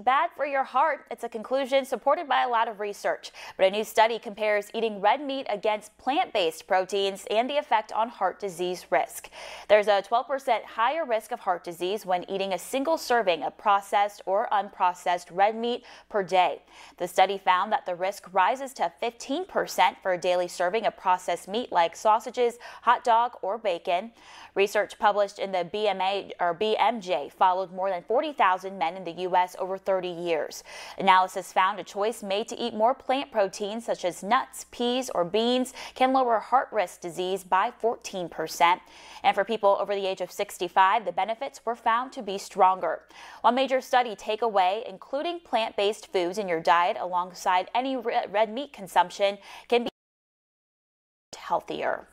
bad for your heart. It's a conclusion supported by a lot of research. But a new study compares eating red meat against plant based proteins and the effect on heart disease risk. There's a 12% higher risk of heart disease when eating a single serving of processed or unprocessed red meat per day. The study found that the risk rises to 15% for a daily serving of processed meat like sausages, hot dog, or bacon. Research published in the BMA or BMJ followed more than 40,000 men in the U.S. over 30 years. Analysis found a choice made to eat more plant proteins such as nuts, peas, or beans can lower heart risk disease by 14%. And for people over the age of 65, the benefits were found to be stronger. One major study takeaway, including plant-based foods in your diet alongside any red meat consumption can be healthier.